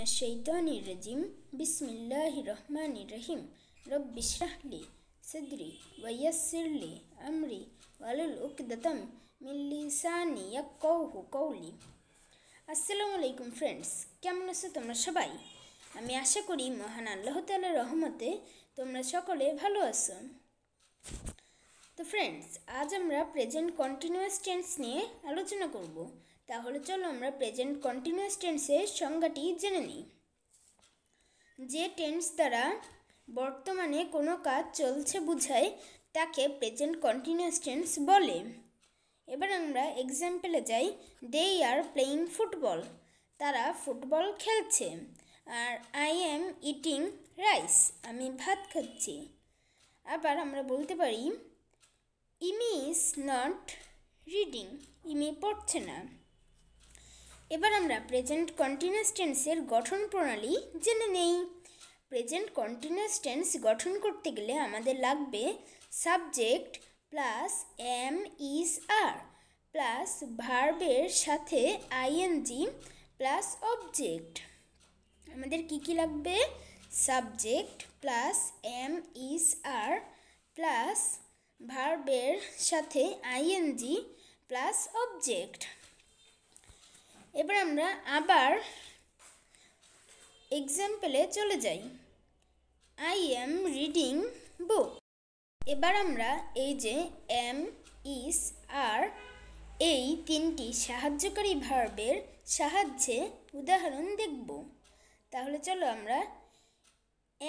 من الشيطان الرجيم بسم الله الرحمن الرحيم رب اشرح لي صدري ويسر لي أمري واحلل عقدة من لساني قولي আসসালামু আলাইকুম ফ্রেন্ডস কেমন আছো তোমরা সবাই আমি আশা করি মহান আল্লাহ তাআলার রহমতে তোমরা সকলে ভালো আছো তো ফ্রেন্ডস আজ আমরা প্রেজেন্ট কন্টিনিউয়াস টেন্স নিয়ে আলোচনা করবো তাহলে চলো আমরা প্রেজেন্ট কন্টিনিউয়াস টেন্সের সংজ্ঞাটি জেনে নিই যে টেন্স দ্বারা বর্তমানে কোনো কাজ চলছে বুঝায় তাকে প্রেজেন্ট কন্টিনিউয়াস টেন্স বলে এবার আমরা এক্সাম্পলে যাই দে আর প্লেয়িং ফুটবল তারা ফুটবল খেলছে আর আই এম ইটিং রাইস আমি ভাত খাচ্ছি আবার আমরা বলতে পারি Imi is not reading Imi পড়ছে না এবার আমরা প্রেজেন্ট কন্টিনিউয়াস টেন্সের গঠন প্রণালী জেনে নেই প্রেজেন্ট কন্টিনিউয়াস টেন্স গঠন করতে গেলে আমাদের লাগবে subject plus am is are plus ভার্বের সাথে আইএনজি প্লাস অবজেক্ট আমাদের কি কি লাগবে subject plus am is are plus ভার্বের সাথে আইএনজি প্লাস অবজেক্ট এবার আমরা আবার এক্সাম্পলে চলে যাই আই এম রিডিং বুক এবার আমরা এই যে এম ইস আর এই তিনটি সাহায্যকারী ভার্বের সাহায্যে উদাহরণ দেখব তাহলে চলো আমরা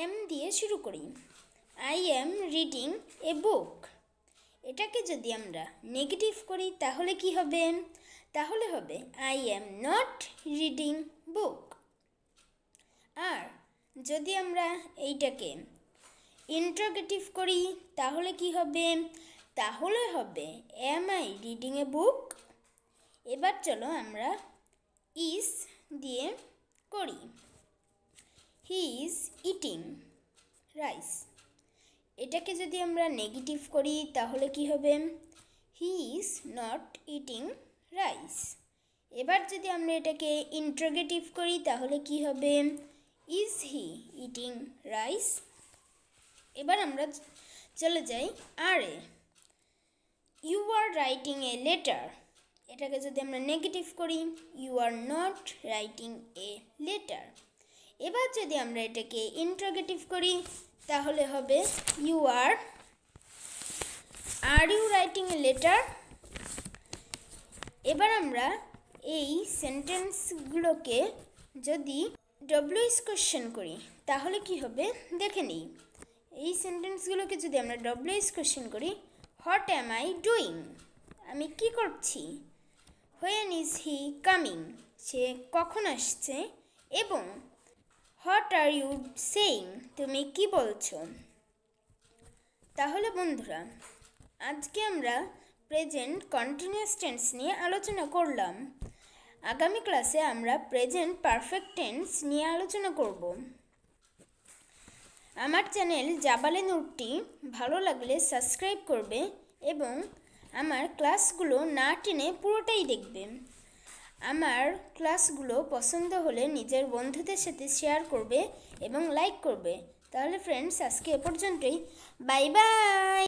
এম দিয়ে শুরু করি I am reading a book এটাকে যদি আমরা নেগেটিভ করি তাহলে কি হবে তাহলে হবে I am not reading book আর যদি আমরা এইটাকে ইন্টারগেটিভ করি তাহলে কি হবে তাহলে হবে am I reading a book এবার চলো আমরা ইস দিয়ে করি হি ইজ ইটিং রাইস এটাকে যদি আমরা নেগেটিভ করি তাহলে কি হবে he is not eating rice এবার যদি আমরা এটাকে ইন্ট্রোগেটিভ করি তাহলে কি হবে ইজ হি ইটিং রাইস এবার আমরা চলে যাই আর এ you are writing a letter এটাকে যদি আমরা নেগেটিভ করি you are not writing a letter এবার যদি আমরা এটাকে ইন্ট্রোগেটিভ করি তাহলে হবে you are are you writing a letter এবার আমরা এই সেন্টেন্সগুলোকে যদি ডব্লিউ এস কোশ্চেন করি তাহলে কি হবে দেখে নিই এই সেন্টেন্সগুলোকে যদি আমরা ডব্লিউ এস কোশ্চেন করি হোয়াট অ্যাম আই ডুইং আমি কি করছি হোয়েন ইজ হি কামিং সে কখন আসছে এবং হোয়াট আর ইউ সেইং তুমি কি বলছো তাহলে বন্ধুরা আজকে আমরা প্রেজেন্ট কন্টিনিউয়াস টেন্স নিয়ে আলোচনা করলাম আগামী ক্লাসে আমরা প্রেজেন্ট পারফেক্ট টেন্স নিয়ে আলোচনা করব আমার চ্যানেল জাবালে নোটটি ভালো লাগলে সাবস্ক্রাইব করবে এবং আমার ক্লাসগুলো না টেনে পুরোটাই দেখবে আমার ক্লাসগুলো পছন্দ হলে নিজের বন্ধুদের সাথে শেয়ার করবে এবং লাইক করবে তাহলে ফ্রেন্ডস আজকে এ পর্যন্তই বাই বাই